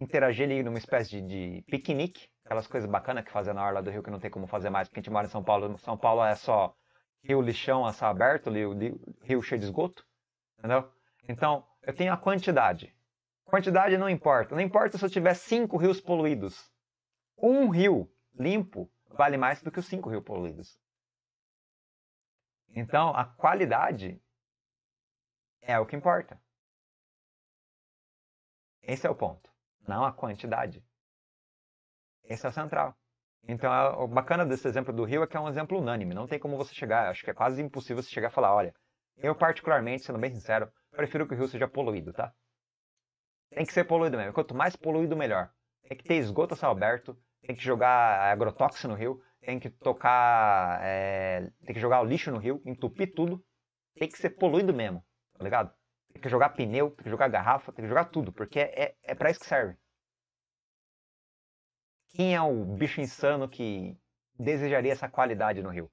interagir ali numa espécie de, de piquenique, aquelas coisas bacanas que fazem na orla do rio que não tem como fazer mais, porque a gente mora em São Paulo. São Paulo é só rio lixão, é aberto, rio, rio cheio de esgoto, entendeu? Então, eu tenho a quantidade. Quantidade não importa. Não importa se eu tiver cinco rios poluídos. Um rio limpo vale mais do que os cinco rios poluídos. Então, então, a qualidade é o que importa. Esse é o ponto, não a quantidade. Esse é o central. Então, então, o bacana desse exemplo do rio é que é um exemplo unânime. Não tem como você chegar, acho que é quase impossível você chegar e falar, olha, eu particularmente, sendo bem sincero, prefiro que o rio seja poluído, tá? Tem que ser poluído mesmo. Quanto mais poluído, melhor. Tem que ter esgoto a céu aberto, tem que jogar agrotóxico no rio, tem que tocar, é, tem que jogar o lixo no rio, entupir tudo, tem que ser poluído mesmo, tá ligado? Tem que jogar pneu, tem que jogar garrafa, tem que jogar tudo, porque é, é pra isso que serve. Quem é o bicho insano que desejaria essa qualidade no rio?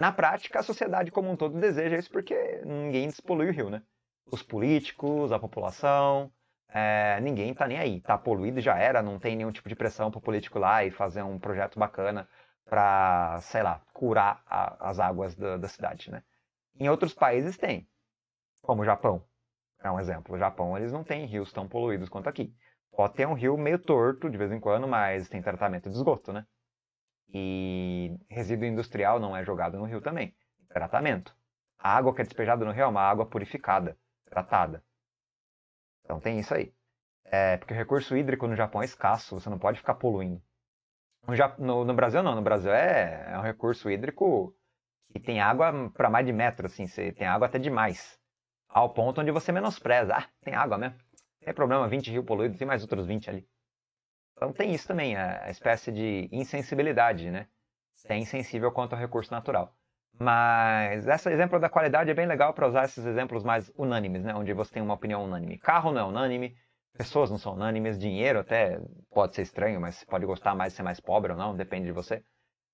Na prática, a sociedade como um todo deseja isso porque ninguém despolui o rio, né? Os políticos, a população, é, ninguém tá nem aí. Tá poluído, já era, não tem nenhum tipo de pressão pro político lá e fazer um projeto bacana para, sei lá, curar a, as águas da, da, cidade, né? Em outros países tem, como o Japão. É um exemplo. O Japão, eles não têm rios tão poluídos quanto aqui. Pode ter um rio meio torto de vez em quando, mas tem tratamento de esgoto, né? E resíduo industrial não é jogado no rio também. Tratamento. A água que é despejada no rio é uma água purificada, tratada. Então tem isso aí. É, porque o recurso hídrico no Japão é escasso, você não pode ficar poluindo. No, no Brasil não, no Brasil é, é um recurso hídrico que tem água para mais de metro, assim, você tem água até demais. Ao ponto onde você menospreza. Ah, tem água mesmo. Não tem problema, 20 rios poluídos, tem mais outros 20 ali. Então tem isso também, a espécie de insensibilidade, né? Você é insensível quanto ao recurso natural. Mas esse exemplo da qualidade é bem legal para usar esses exemplos mais unânimes, né? onde você tem uma opinião unânime. Carro não é unânime, pessoas não são unânimes, dinheiro até pode ser estranho, mas você pode gostar mais de ser mais pobre ou não, depende de você.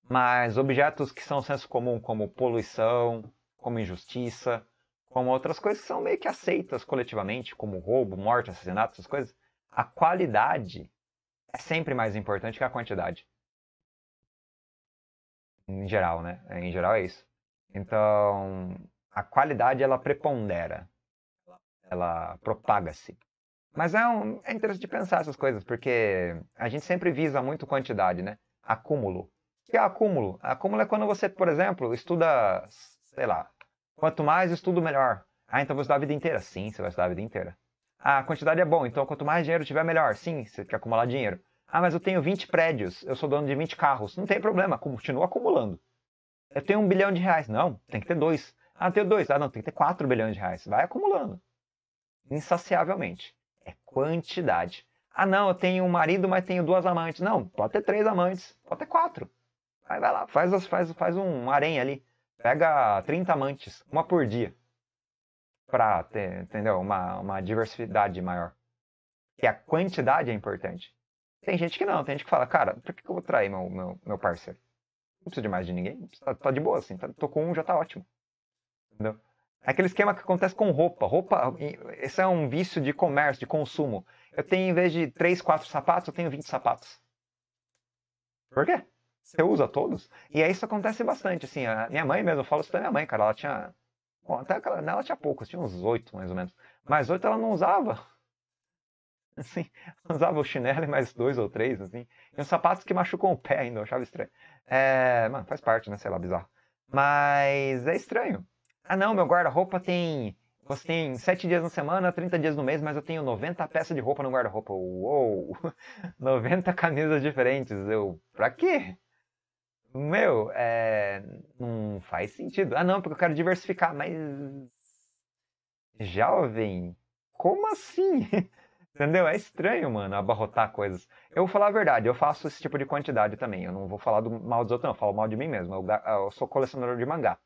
Mas objetos que são senso comum, como poluição, como injustiça, como outras coisas que são meio que aceitas coletivamente, como roubo, morte, assassinato, essas coisas, a qualidade é sempre mais importante que a quantidade. Em geral, né? Em geral é isso. Então, a qualidade ela prepondera, ela propaga-se. Mas é, um, é interessante pensar essas coisas, porque a gente sempre visa muito quantidade, né? Acúmulo. O que é acúmulo? Acúmulo é quando você, por exemplo, estuda, sei lá, quanto mais estudo, melhor. Ah, então vou estudar a vida inteira. Sim, você vai estudar a vida inteira. Ah, a quantidade é bom, então quanto mais dinheiro tiver, melhor. Sim, você quer acumular dinheiro. Ah, mas eu tenho 20 prédios, eu sou dono de 20 carros. Não tem problema, continuo acumulando. Eu tenho um bilhão de reais. Não, tem que ter dois. Ah, tenho dois. Ah, não, tem que ter quatro bilhões de reais. Vai acumulando. Insaciavelmente. É quantidade. Ah, não, eu tenho um marido, mas tenho duas amantes. Não, pode ter três amantes. Pode ter quatro. Aí vai lá, faz, faz, faz um harém ali. Pega 30 amantes, uma por dia. Pra ter, entendeu? Uma, uma diversidade maior. E a quantidade é importante. Tem gente que não, tem gente que fala, cara, por que eu vou trair meu, meu, meu parceiro? Não precisa de mais de ninguém. Precisa, tá, tá de boa, assim. Tá, tô com um, já tá ótimo. Entendeu? É aquele esquema que acontece com roupa. Roupa, esse é um vício de comércio, de consumo. Eu tenho, em vez de 3, 4 sapatos, eu tenho 20 sapatos. Por quê? Você usa todos? E aí isso acontece bastante, assim. A minha mãe mesmo, eu falo isso da minha mãe, cara. Ela tinha... Bom, até ela, ela tinha poucos, tinha uns oito, mais ou menos. Mas oito ela não usava assim, usava o chinelo e mais dois ou três, assim, e um sapatos que machucam o pé ainda, eu achava estranho. É, mano, faz parte, né, sei lá, bizarro. Mas é estranho. Ah não, meu guarda-roupa tem, você tem sete dias na semana, 30 dias no mês, mas eu tenho 90 peças de roupa no guarda-roupa. Uou! 90 camisas diferentes, eu, pra quê? Meu, é, não faz sentido. Ah não, porque eu quero diversificar, mas... Jovem, como assim? Entendeu? É estranho, mano, abarrotar coisas. Eu vou falar a verdade, eu faço esse tipo de quantidade também. Eu não vou falar do mal dos outros, não. Eu falo mal de mim mesmo. Eu, eu sou colecionador de mangá.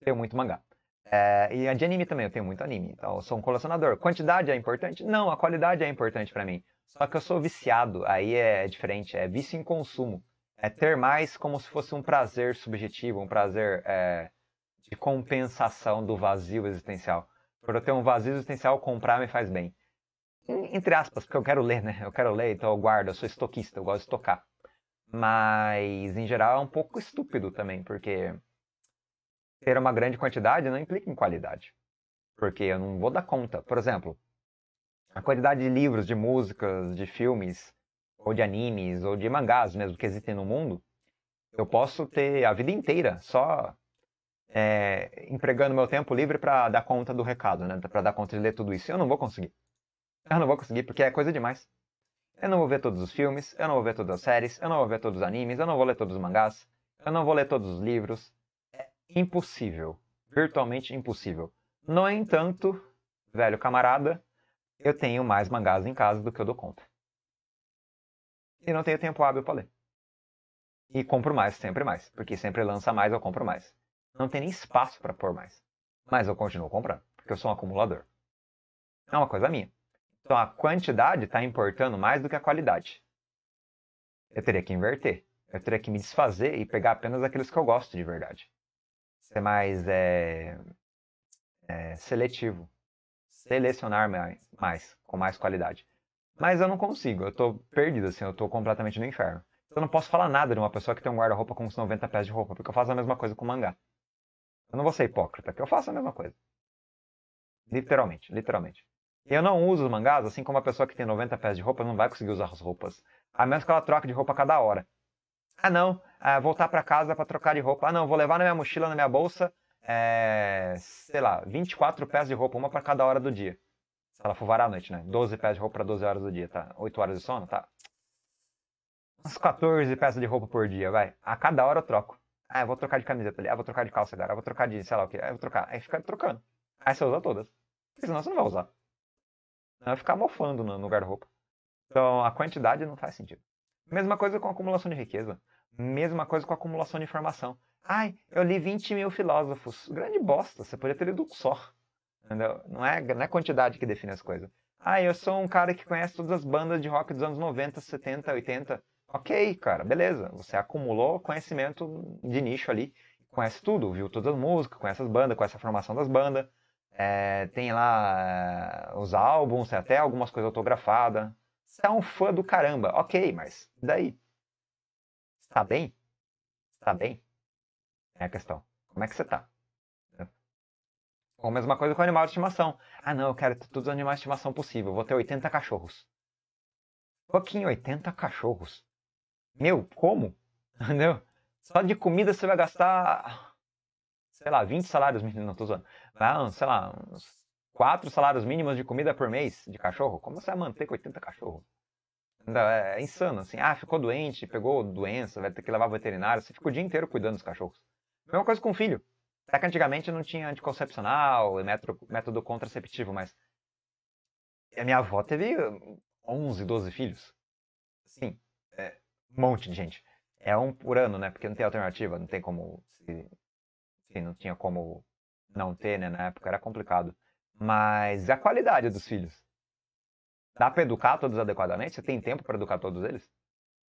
Tenho muito mangá. É, e de anime também, eu tenho muito anime. Então, eu sou um colecionador. Quantidade é importante? Não, a qualidade é importante para mim. Só que eu sou viciado, aí é, é diferente. É vício em consumo. É ter mais como se fosse um prazer subjetivo, um prazer é, de compensação do vazio existencial. Por eu ter um vazio existencial, comprar me faz bem. Entre aspas, porque eu quero ler, né? Eu quero ler, então eu guardo, eu sou estoquista, eu gosto de estocar. Mas, em geral, é um pouco estúpido também, porque ter uma grande quantidade não implica em qualidade. Porque eu não vou dar conta. Por exemplo, a quantidade de livros, de músicas, de filmes, ou de animes, ou de mangás mesmo que existem no mundo, eu posso ter a vida inteira só é, empregando meu tempo livre para dar conta do recado, né? Para dar conta de ler tudo isso. Eu não vou conseguir. Eu ah, não vou conseguir porque é coisa demais. Eu não vou ver todos os filmes, eu não vou ver todas as séries, eu não vou ver todos os animes, eu não vou ler todos os mangás, eu não vou ler todos os livros. É impossível. Virtualmente impossível. No entanto, velho camarada, eu tenho mais mangás em casa do que eu dou conta. E não tenho tempo hábil para ler. E compro mais, sempre mais. Porque sempre lança mais, eu compro mais. Não tem nem espaço para pôr mais. Mas eu continuo comprando, porque eu sou um acumulador. É uma coisa minha. Então a quantidade está importando mais do que a qualidade. Eu teria que inverter. Eu teria que me desfazer e pegar apenas aqueles que eu gosto de verdade. Ser mais é, é, seletivo. Selecionar mais, mais, com mais qualidade. Mas eu não consigo, eu estou perdido, assim, eu estou completamente no inferno. Então, eu não posso falar nada de uma pessoa que tem um guarda-roupa com uns 90 pés de roupa, porque eu faço a mesma coisa com mangá. Eu não vou ser hipócrita, porque eu faço a mesma coisa. Literalmente, literalmente. Eu não uso os mangás, assim como a pessoa que tem 90 pés de roupa não vai conseguir usar as roupas. A menos que ela troque de roupa a cada hora. Ah, não, ah, voltar para casa para trocar de roupa. Ah, não, vou levar na minha mochila, na minha bolsa, é, sei lá, 24 pés de roupa, uma para cada hora do dia. Se ela for varar à noite, né? 12 pés de roupa para 12 horas do dia, tá? 8 horas de sono, tá? Uns 14 pés de roupa por dia, vai. A cada hora eu troco. Ah, eu vou trocar de camiseta ali. Ah, vou trocar de calça agora. Ah, vou trocar de, sei lá o quê, Ah, eu vou trocar. Aí fica trocando. Aí você usa todas. Porque senão você não vai usar. Vai né, ficar mofando no, guarda-roupa. Então a quantidade não faz sentido. Mesma coisa com acumulação de riqueza. Mesma coisa com acumulação de informação. Ai, eu li 20 mil filósofos. Grande bosta, você podia ter lido só. Entendeu? Não é, não é quantidade que define as coisas. ai eu sou um cara que conhece todas as bandas de rock dos anos 90, 70, 80. Ok, cara, beleza. Você acumulou conhecimento de nicho ali. Conhece tudo, viu todas as músicas, conhece as bandas, conhece a formação das bandas. É, tem lá eh, os álbuns, tem até algumas coisas autografadas. Você é um fã do caramba, ok, mas daí? Tá bem? Tá bem? É a questão. Como é que você tá? Ou é. a mesma coisa com animal de estimação. Ah, não, eu quero ter todos os animais de estimação possível. Vou ter 80 cachorros. em 80 cachorros. Meu, como? Entendeu? Só de comida você vai gastar. Sei lá, 20 salários, menino, não tô zoando lá, sei lá, uns quatro salários mínimos de comida por mês de cachorro, como você vai manter com 80 cachorros? É, é insano, assim. Ah, ficou doente, pegou doença, vai ter que levar veterinário. Você fica o dia inteiro cuidando dos cachorros. Mesma coisa com o filho. Até que antigamente não tinha anticoncepcional e método, método contraceptivo, mas. a minha avó teve 11, 12 filhos. Sim, é um monte de gente. É um por ano, né? Porque não tem alternativa, não tem como. Se, se não tinha como não ter, né? Na época era complicado. Mas a qualidade dos filhos. Dá para educar todos adequadamente? Você tem tempo para educar todos eles?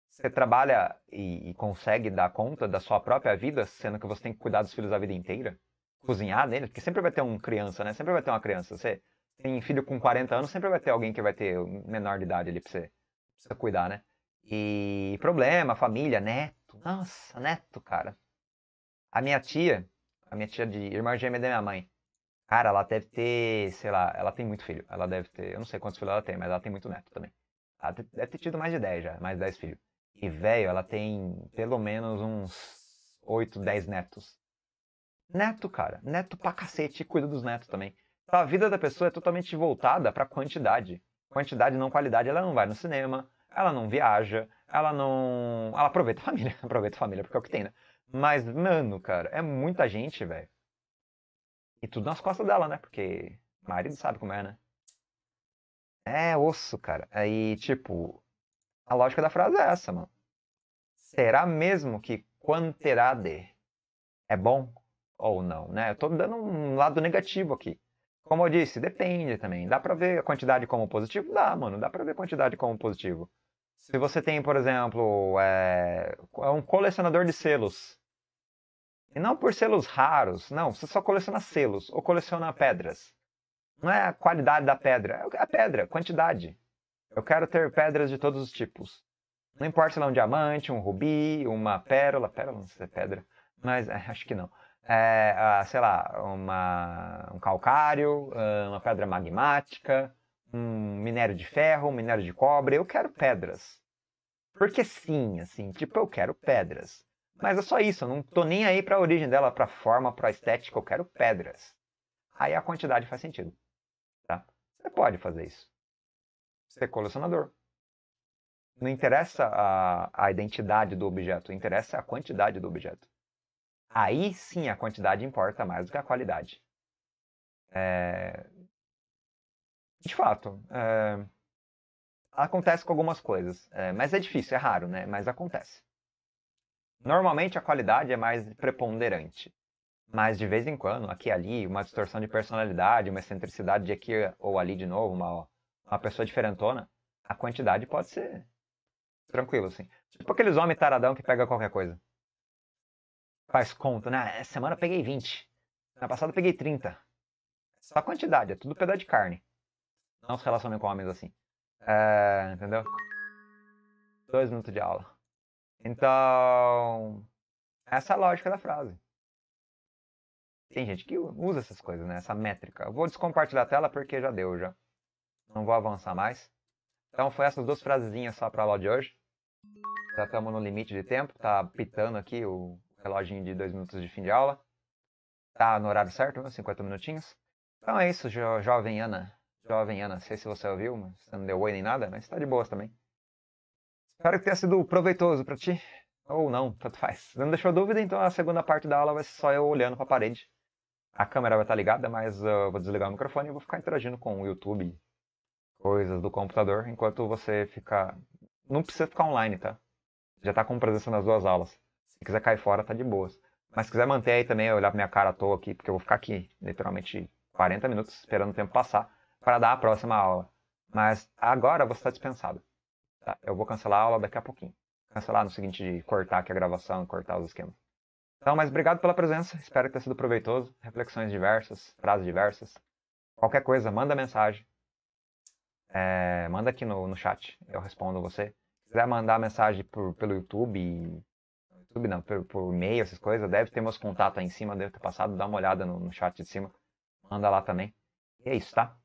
Você trabalha e, e, consegue dar conta da sua própria vida, sendo que você tem que cuidar dos filhos a vida inteira? Cozinhar neles? Porque sempre vai ter um criança, né? Sempre vai ter uma criança. Você tem filho com 40 anos, sempre vai ter alguém que vai ter menor de idade ali pra você, cuidar, né? E problema, família, neto. Nossa, neto, cara. A minha tia, a minha tia de irmã gêmea da minha mãe. Cara, ela deve ter, sei lá, ela tem muito filho. Ela deve ter, eu não sei quantos filhos ela tem, mas ela tem muito neto também. Ela deve ter tido mais de 10 já, mais de 10 filhos. E, velho, ela tem pelo menos uns 8, 10 netos. Neto, cara. Neto pra cacete. cuida dos netos também. Então, a vida da pessoa é totalmente voltada pra quantidade. Quantidade, não qualidade. Ela não vai no cinema, ela não viaja, ela não. Ela aproveita a família. aproveita a família porque é o que tem, né? Mas, mano, cara, é muita gente, velho. E tudo nas costas dela, né? Porque marido sabe como é, né? É osso, cara. Aí, tipo, a lógica da frase é essa, mano. Será mesmo que quantidade é bom ou não, né? Eu tô dando um lado negativo aqui. Como eu disse, depende também. Dá pra ver a quantidade como positivo? Dá, mano. Dá pra ver a quantidade como positivo. Se você tem, por exemplo, é, um colecionador de selos. E não por selos raros, não. Você só coleciona selos ou coleciona pedras. Não é a qualidade da pedra, é a pedra, quantidade. Eu quero ter pedras de todos os tipos. Não importa se é um diamante, um rubi, uma pérola. Pérola não sei se é pedra, mas é, acho que não. É, ah, sei lá, uma, um calcário, ah, uma pedra magmática, um minério de ferro, um minério de cobre, eu quero pedras. Porque sim, assim, tipo, eu quero pedras. Mas é só isso, eu não tô nem aí pra origem dela, pra forma, pra estética, eu quero pedras. Aí a quantidade faz sentido. Tá? Você pode fazer isso. Ser é colecionador. Não interessa a, a identidade do objeto, interessa é a quantidade do objeto. Aí sim a quantidade importa mais do que a qualidade. É, de fato. É... Acontece com algumas coisas. É, mas é difícil, é raro, né? Mas acontece. Normalmente a qualidade é mais preponderante. Mas de vez em quando, aqui e ali, uma distorção de personalidade, uma excentricidade de aqui ou ali de novo, uma, uma pessoa diferentona, a quantidade pode ser tranquilo, assim. Tipo aqueles homens taradão que pega qualquer coisa. Faz conta, né? Essa semana eu peguei 20. Na passada eu peguei 30. Só a quantidade, é tudo pedaço de carne. Não se relacionem com homens assim. É. é, entendeu? Dois minutos de aula. Então, essa é a lógica da frase. Tem gente que usa essas coisas, né? Essa métrica. Eu vou descompartilhar a tela porque já deu já. Não vou avançar mais. Então foi essas duas frasezinhas só para a aula de hoje. Já estamos no limite de tempo, tá pitando aqui o reloginho de dois minutos de fim de aula. Tá no horário certo, 50 minutinhos. Então é isso, jo jovem Ana. Jovem Ana, sei se você ouviu, mas você não deu oi nem nada, mas tá de boas também. Espero que tenha sido proveitoso para ti. Ou não, tanto faz. não deixou dúvida, então a segunda parte da aula vai ser só eu olhando para a parede. A câmera vai estar tá ligada, mas eu vou desligar o microfone e vou ficar interagindo com o YouTube, coisas do computador, enquanto você fica. Não precisa ficar online, tá? Já tá com presença nas duas aulas. Se quiser cair fora, tá de boas. Mas se quiser manter aí também, olhar pra minha cara à toa aqui, porque eu vou ficar aqui literalmente 40 minutos esperando o tempo passar para dar a próxima aula. Mas agora você está dispensado. Tá? Eu vou cancelar a aula daqui a pouquinho. Cancelar no seguinte de cortar aqui a gravação, cortar os esquemas. Então, mas obrigado pela presença. Espero que tenha sido proveitoso. Reflexões diversas, frases diversas. Qualquer coisa, manda mensagem. É, manda aqui no, no chat. Eu respondo você. Se quiser mandar mensagem por, pelo YouTube, YouTube não, por, por e-mail, essas coisas, deve ter meus contatos aí em cima, deve ter passado. Dá uma olhada no, no chat de cima. Manda lá também. E é isso, tá?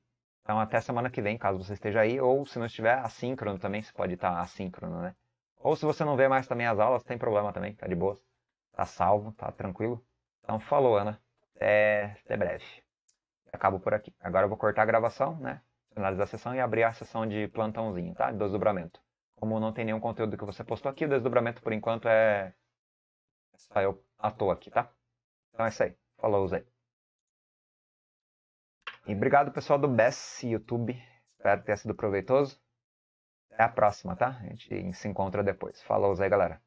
Então até semana que vem, caso você esteja aí, ou se não estiver assíncrono também, você pode estar assíncrono, né? Ou se você não vê mais também as aulas, tem problema também, tá de boa, Tá salvo, tá tranquilo. Então falou, Ana. Até, até breve. Acabo por aqui. Agora eu vou cortar a gravação, né? Finalizar a sessão e abrir a sessão de plantãozinho, tá? De Desdobramento. Como não tem nenhum conteúdo que você postou aqui, o desdobramento por enquanto é. Só eu à toa aqui, tá? Então é isso aí. Falou, Zé. E obrigado pessoal do Bess YouTube. Espero que tenha sido proveitoso. Até a próxima, tá? A gente se encontra depois. Falou aí, galera.